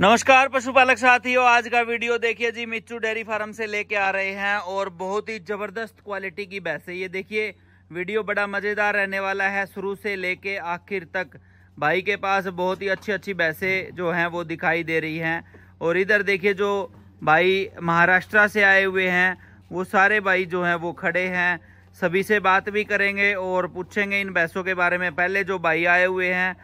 नमस्कार पशुपालक साथियों आज का वीडियो देखिए जी मिच्चू डेयरी फार्म से लेके आ रहे हैं और बहुत ही ज़बरदस्त क्वालिटी की भैंस है ये देखिए वीडियो बड़ा मज़ेदार रहने वाला है शुरू से लेके आखिर तक भाई के पास बहुत ही अच्छी अच्छी भैंसे जो हैं वो दिखाई दे रही हैं और इधर देखिए जो भाई महाराष्ट्र से आए हुए हैं वो सारे भाई जो हैं वो खड़े हैं सभी से बात भी करेंगे और पूछेंगे इन भैंसों के बारे में पहले जो भाई आए हुए हैं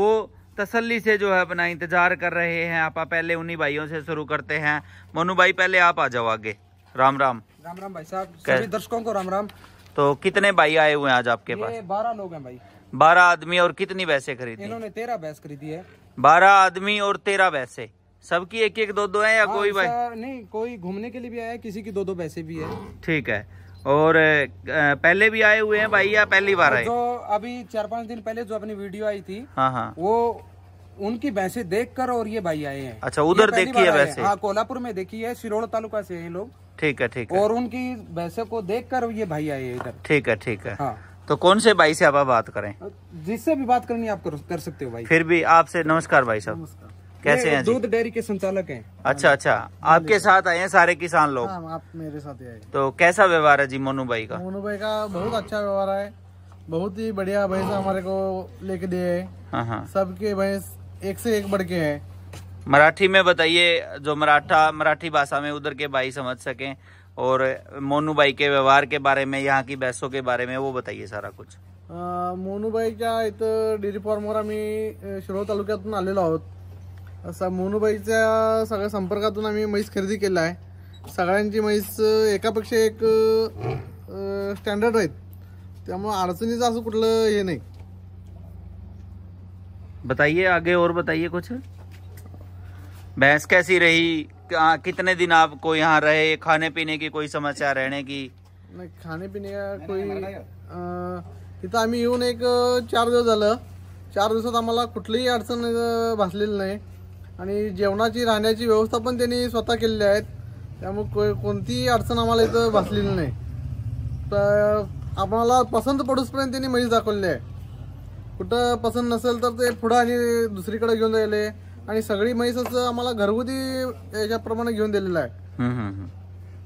वो तसल्ली से जो है अपना इंतजार कर रहे हैं आप पहले उन्हीं भाइयों से शुरू करते हैं मोनू भाई पहले आप आ जाओ आगे राम राम राम राम भाई साहब सभी दर्शकों को राम राम तो कितने भाई आए हुए हैं आज आपके पास बारह लोग हैं भाई बारह आदमी और कितनी भैंसे खरीदी इन्होंने तेरह बैस खरीदी है बारह आदमी और तेरह भैंसे सबकी एक एक दो दो है या हाँ कोई भाई नहीं कोई घूमने के लिए भी आया किसी की दो दो पैसे भी है ठीक है और पहले भी आए हुए हैं भाई या पहली बार आए जो अभी चार पांच दिन पहले जो अपनी वीडियो आई थी हाँ हाँ वो उनकी भैंसे देखकर और ये भाई आए हैं अच्छा उधर देखी है वैसे हाँ कोल्हापुर में देखी है सिरोड़ तालुका से है लोग ठीक है ठीक है और उनकी भैंसे को देखकर ये भाई आए हैं इधर ठीक है ठीक है हाँ तो कौन से भाई से आप बात करें जिससे भी बात करनी आप कर सकते हो भाई फिर भी आपसे नमस्कार भाई साहब नमस्कार कैसे हैं दूध डेयरी के संचालक हैं अच्छा अच्छा आपके साथ आए हैं सारे किसान लोग हाँ, आप मेरे साथ आए तो कैसा व्यवहार है जी मोनू भाई का मोनू भाई का बहुत अच्छा व्यवहार है बहुत ही बढ़िया भैंस हमारे को लेके दिए है हाँ, हाँ। सबके भैंस एक से एक बढ़ के है मराठी में बताइए जो मराठा मराठी भाषा में उधर के भाई समझ सके और मोनू भाई के व्यवहार के बारे में यहाँ की भैंसों के बारे में वो बताइए सारा कुछ मोनू भाई का डेरी डेअरी फार्मवर आम्ही शिरोळ तालुक्यातून आलेलो आहोत असा मोनूबाईच्या सगळ्या संपर्कातून आम्ही म्हैस खरेदी केला आहे सगळ्यांची म्हैस एकापेक्षा एक स्टँडर्ड आहेत त्यामुळं अडचणीचं असं कुठलं हे नाही बताइए आगे और बताइए कुछ भैंस कैसी रही कितने दिन आपको यहाँ रहे खाने पीने की कोई समस्या रहने की नाही खाणे पिणे कोई तिथं आम्ही येऊन एक चार दिवस झालं चार दिवसात आम्हाला कुठलीही अडचण भासलेली नाही की रहने की व्यवस्था पण स्वतः केलेली आहेत त्यामुळे कोणतीही अडचण आम इत भासलेली नहीं तो आम्हाला पसंद पडूसपर्यंत मई दाखिल दाखवलेली आहे कुठं पसंत नसेल तर ते पुढं आणि दुसरीकडे सगड़ी जायले आणि घरगुती याच्याप्रमाणे घेऊन हम्म, हम्म, हम्म.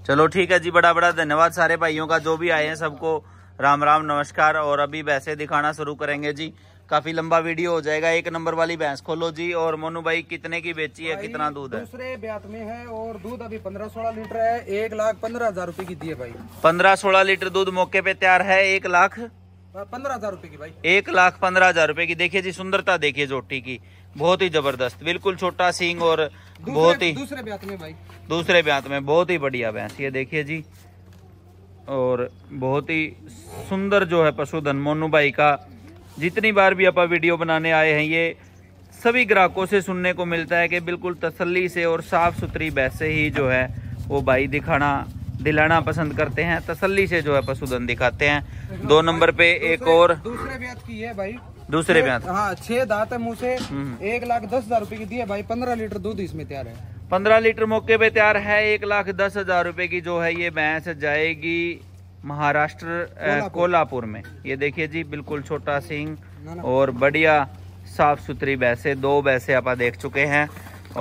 चलो ठीक है जी बड़ा बड़ा धन्यवाद सारे भाइयों का जो भी आए हैं सबको राम राम नमस्कार और अभी वैसे दिखाना शुरू करेंगे जी काफी लंबा वीडियो हो जाएगा एक नंबर वाली भैंस खोलो जी और मोनू भाई कितने की बेची है कितना दूध है दूसरे ब्यात में है और दूध अभी पंद्रह सोलह लीटर है एक लाख पंद्रह हजार रूपए की दी है भाई पंद्रह सोलह लीटर दूध मौके पे तैयार है एक लाख हाँ, पंद्रह हजार रूपए की भाई एक लाख पंद्रह हजार रूपए की देखिये जी सुंदरता देखिये जोटी की बहुत ही जबरदस्त बिल्कुल छोटा सिंह और बहुत ही दूसरे ब्यात में भाई दूसरे ब्यात में बहुत ही बढ़िया भैंस ये देखिए जी और बहुत ही सुंदर जो है पशुधन मोनू भाई का जितनी बार भी आप वीडियो बनाने आए हैं ये सभी ग्राहकों से सुनने को मिलता है कि बिल्कुल तसल्ली से और साफ़ सुथरी वैसे ही जो है वो भाई दिखाना दिलाना पसंद करते हैं तसल्ली से जो है पशुधन दिखाते हैं दो नंबर पे एक और दूसरे ब्याज की है भाई दूसरे ब्याज हाँ छह दात है मुँह से हम्म। एक लाख दस हजार रूपए की दी है भाई पंद्रह लीटर दूध इसमें तैयार है पंद्रह लीटर मौके पे तैयार है एक लाख दस हजार रूपए की जो है ये भैंस जाएगी महाराष्ट्र कोल्हापुर में ये देखिए जी बिल्कुल छोटा सिंह और बढ़िया साफ सुथरी बैसे दो बैसे आप देख चुके हैं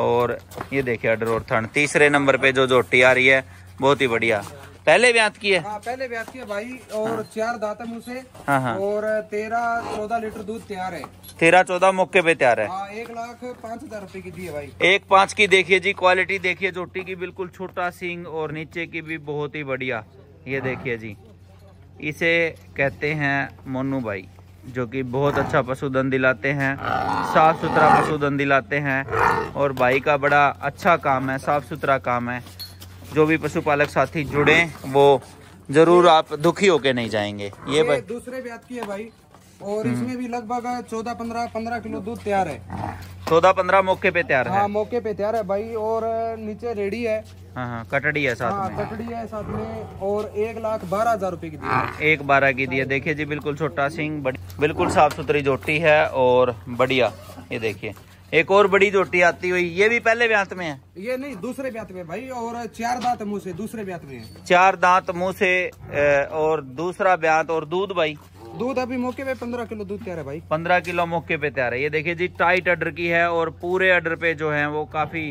और ये देखिए अडर और थन तीसरे नंबर पे जो जोटी आ रही है बहुत ही बढ़िया पहले ब्याज की है आ, हाँ, पहले ब्याज की है भाई और हाँ। चार दातम उसे हाँ, हाँ। और तेरह चौदह लीटर दूध तैयार है तेरह चौदह मौके पे तैयार है आ, हाँ, एक लाख पाँच हजार रूपए की दी है भाई एक पाँच की देखिए जी क्वालिटी देखिए जोटी की बिल्कुल छोटा सिंग और नीचे की भी बहुत ही बढ़िया ये हाँ। देखिए जी इसे कहते हैं मोनू भाई जो कि बहुत अच्छा पशुधन दिलाते हैं साफ़ सुथरा पशुधन दिलाते हैं और भाई का बड़ा अच्छा काम है साफ़ सुथरा काम है जो भी पशुपालक साथी जुड़े वो जरूर आप दुखी होके नहीं जाएंगे ये, ये दूसरे ब्याज की है भाई और हम्म। इसमें भी लगभग चौदह पंद्रह पंद्रह किलो दूध तैयार है सौदा पंद्रह मौके पे तैयार हाँ, है मौके पे तैयार है भाई और नीचे रेडी है हाँ, हाँ, कटड़ी है साथ हाँ, में कटड़ी है साथ में और एक लाख बारह हजार रूपए की दी है हाँ, एक बारह की दी है देखिए जी बिल्कुल छोटा सिंह बिल्कुल साफ सुथरी जोटी है और बढ़िया ये देखिए एक और बड़ी जोटी आती हुई ये भी पहले ब्यात में है ये नहीं दूसरे ब्यात में भाई और चार दांत मुंह से दूसरे ब्यात में है चार दांत मुंह से और दूसरा ब्यात और दूध भाई दूध अभी मौके पे पंद्रह किलो दूध तैयार है भाई पंद्रह किलो मौके पे तैयार है ये देखिए जी टाइट अडर की है और पूरे अडर पे जो है वो काफी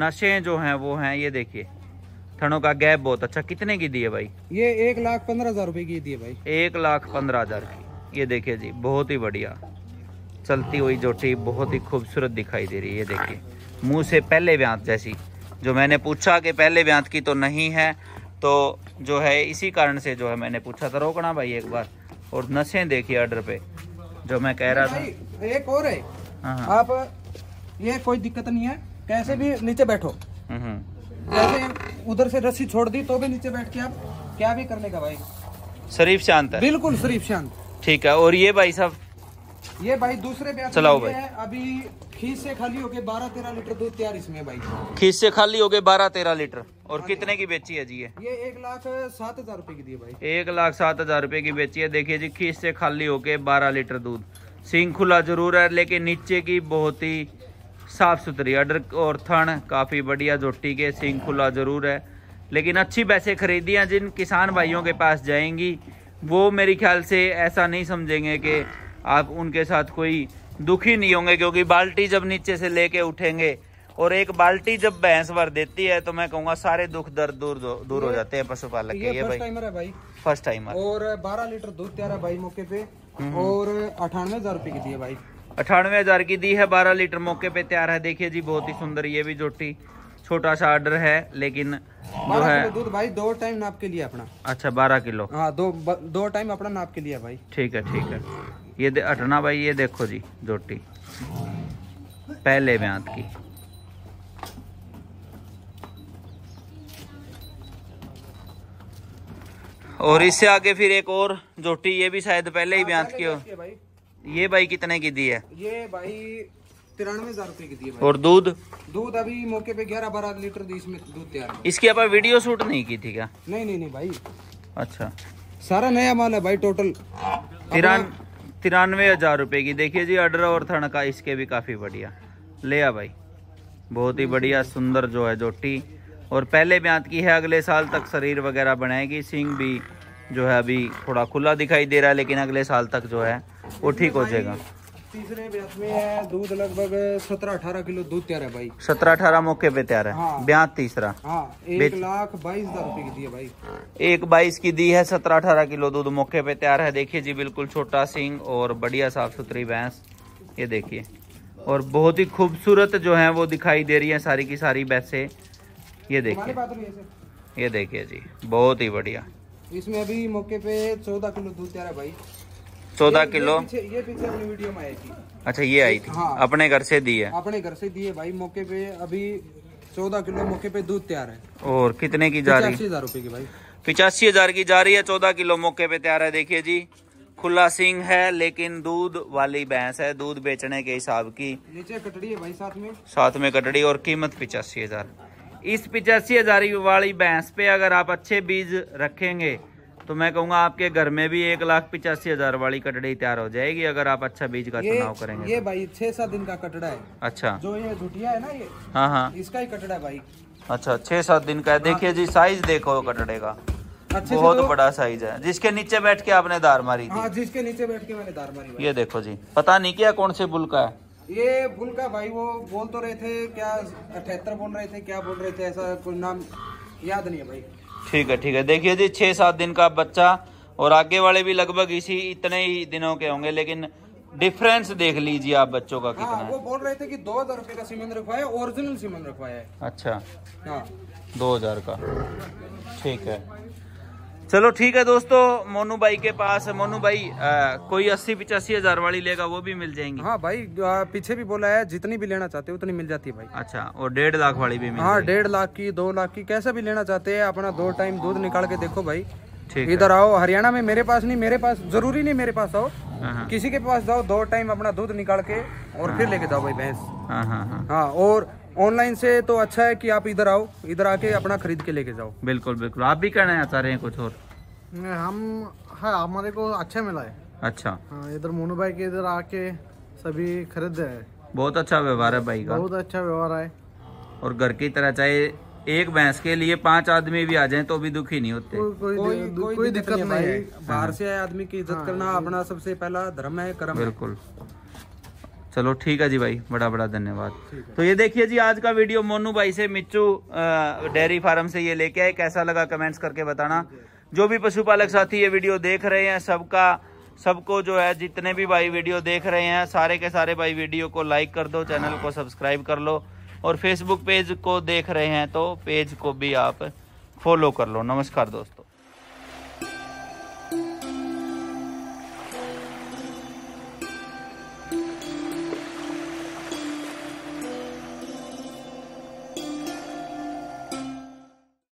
नशे जो हैं वो हैं ये देखिए थनों का गैप बहुत अच्छा कितने की दी है भाई ये एक लाख पंद्रह हजार रूपए की दी है भाई एक लाख पंद्रह हजार की ये देखिए जी बहुत ही बढ़िया चलती हुई जोटी बहुत ही खूबसूरत दिखाई दे रही है ये देखिए मुंह से पहले ब्यांत जैसी जो मैंने पूछा कि पहले ब्यांत की तो नहीं है तो जो है इसी कारण से जो है मैंने पूछा था रोकना भाई एक बार और नशे देखिए ऑर्डर पे जो मैं कह रहा था एक और है हाँ, हाँ। आप ये कोई दिक्कत नहीं है कैसे भी नीचे बैठो हम्म, हम्म। जैसे उधर से रस्सी छोड़ दी तो भी नीचे बैठ के आप क्या भी करने का भाई शरीफ शांत है बिल्कुल शरीफ शांत ठीक है और ये भाई साहब ये भाई दूसरे ब्याज चलाओ भाई अभी खीस से खाली हो गए बारह तेरह लीटर दूध तैयार इसमें भाई खीस से खाली हो गए बारह तेरह लीटर और हाँ कितने की बेची है जी ये ये एक लाख सात हजार रूपए की दी भाई एक लाख सात हजार रूपए की बेची है देखिए जी खीस से खाली हो गए बारह लीटर दूध सिंह खुला जरूर है लेकिन नीचे की बहुत ही साफ सुथरी अडर और थन काफी बढ़िया जोटी के सिंह खुला जरूर है लेकिन अच्छी पैसे खरीदियाँ जिन किसान भाइयों के पास जाएंगी वो मेरे ख्याल से ऐसा नहीं समझेंगे कि आप उनके साथ कोई दुखी नहीं होंगे क्योंकि बाल्टी जब नीचे से लेके उठेंगे और एक बाल्टी जब भैंस भर देती है तो मैं कहूँगा सारे दुख दर्द दूर दूर हो जाते हैं पशुपालक के ये भाई, फर्स्ट टाइम और बारह लीटर दूध तैयार है भाई मौके पे हम्म। और अठानवे हजार रूपए की दी है भाई अठानवे हजार की दी है बारह लीटर मौके पे तैयार है देखिए जी बहुत ही सुंदर ये भी जोटी छोटा सा ऑर्डर है लेकिन जो है दूध भाई दो टाइम नाप के लिए अपना अच्छा बारह किलो हाँ दो दो टाइम अपना नाप के लिए भाई ठीक है ठीक है ये दे हटना भाई ये देखो जी जोटी पहले ब्यांत की और इससे आगे फिर एक और जोटी ये भी शायद पहले ही हाँ, ब्यांत की हो ये भाई कितने की दी है ये भाई तिरानवे हजार रुपए की दी है और दूध दूध अभी मौके पे ग्यारह बारह लीटर दी इसमें दूध तैयार इसकी आप वीडियो शूट नहीं की थी क्या नहीं नहीं नहीं भाई अच्छा सारा नया माल है भाई टोटल तिरान तिरानवे हज़ार रुपये की देखिए जी अडर और थनका इसके भी काफ़ी बढ़िया ले आ भाई बहुत ही बढ़िया सुंदर जो है जोटी और पहले ब्यांत की है अगले साल तक शरीर वगैरह बनाएगी सिंग भी जो है अभी थोड़ा खुला दिखाई दे रहा है लेकिन अगले साल तक जो है वो ठीक हो जाएगा तीसरे ब्याह में है दूध लगभग सत्रह अठारह किलो दूध तैयार है भाई सत्रह अठारह मौके पे तैयार है हाँ। ब्याह तीसरा हाँ एक लाख बाईस हजार रूपए की दी है भाई एक बाईस की दी है सत्रह अठारह किलो दूध मौके पे तैयार है देखिए जी बिल्कुल छोटा सिंह और बढ़िया साफ सुथरी भैंस ये देखिए और बहुत ही खूबसूरत जो है वो दिखाई दे रही है सारी की सारी बैसे ये देखिए ये देखिए जी बहुत ही बढ़िया इसमें अभी मौके पे चौदह किलो दूध तैयार है भाई चौदह किलो ये पीछे अपनी वीडियो में आई थी अच्छा ये आई थी हाँ। अपने घर से दी है अपने घर से दी है भाई मौके पे अभी चौदह किलो मौके पे दूध तैयार है और कितने की जा रही है हजार रुपए की भाई पिचासी हजार की जा रही है चौदह किलो मौके पे तैयार है देखिए जी खुला सिंह है लेकिन दूध वाली भैंस है दूध बेचने के हिसाब की नीचे कटड़ी है भाई साथ में साथ में कटड़ी और कीमत पिचासी हजार इस पिचासी हजार वाली भैंस पे अगर आप अच्छे बीज रखेंगे तो मैं कहूंगा आपके घर में भी एक लाख पिचासी हजार वाली कटड़ी तैयार हो जाएगी अगर आप अच्छा बीज का चुनाव करेंगे ये तो। भाई छह सात दिन का कटड़ा है अच्छा जो ये झुटिया है ना ये हाँ हाँ इसका ही कटड़ा है भाई अच्छा छह सात दिन का है हाँ। देखिए जी साइज देखो कटड़े का बहुत तो बड़ा साइज है जिसके नीचे बैठ के आपने दार मारी थी। आ, हाँ, जिसके नीचे बैठ के मैंने दार मारी ये देखो जी पता नहीं क्या कौन से बुल का है ये बुल का भाई वो बोल तो रहे थे क्या अठहत्तर बोल रहे थे क्या बोल रहे थे ऐसा कोई नाम याद नहीं है भाई ठीक है ठीक है देखिए जी छः सात दिन का बच्चा और आगे वाले भी लगभग इसी इतने ही दिनों के होंगे लेकिन डिफरेंस देख लीजिए आप बच्चों का हाँ, कितना हाँ, वो बोल रहे थे कि दो हजार रूपए का सीमेंट रखवाया ओरिजिनल सीमेंट रखवाया अच्छा हाँ दो हजार का ठीक है चलो ठीक है दोस्तों मोनू भाई के पास मोनू भाई आ, कोई अस्सी पिचासी हजार वाली लेगा वो भी मिल जाएंगी हाँ भाई पीछे भी बोला है जितनी भी लेना चाहते हो उतनी मिल जाती है भाई अच्छा और डेढ़ लाख वाली भी मिल हाँ डेढ़ लाख की दो लाख की कैसे भी लेना चाहते हैं अपना दो टाइम दूध निकाल के देखो भाई इधर आओ हरियाणा में मेरे पास नहीं मेरे पास जरूरी नहीं मेरे पास आओ हाँ, हाँ। किसी के पास जाओ दो टाइम अपना दूध निकाल के और फिर लेके जाओ भाई भैंस हाँ, हाँ और ऑनलाइन से तो अच्छा है कि आप इधर आओ इधर आके अपना खरीद के लेके जाओ बिल्कुल बिल्कुल आप भी करना चाह रहे हैं कुछ और हम हाँ हमारे को अच्छा मिला है अच्छा हाँ, इधर मोनू भाई के इधर आके सभी खरीद रहे हैं बहुत अच्छा व्यवहार है भाई का बहुत अच्छा व्यवहार है और घर की तरह चाहे एक भैंस के लिए पांच आदमी भी आ जाएं तो भी दुखी नहीं होते कोई दिक्कत नहीं बाहर हाँ। से आए आदमी की इज्जत हाँ, करना अपना सबसे पहला धर्म है कर्म बिल्कुल चलो ठीक है जी भाई बड़ा बड़ा धन्यवाद तो ये देखिए जी आज का वीडियो मोनू भाई से मिच्चू डेयरी फार्म से ये लेके आए कैसा लगा कमेंट्स करके बताना जो भी पशुपालक साथी ये वीडियो देख रहे हैं सबका सबको जो है जितने भी भाई वीडियो देख रहे हैं सारे के सारे भाई वीडियो को लाइक कर दो चैनल को सब्सक्राइब कर लो और फेसबुक पेज को देख रहे हैं तो पेज को भी आप फॉलो कर लो नमस्कार दोस्तों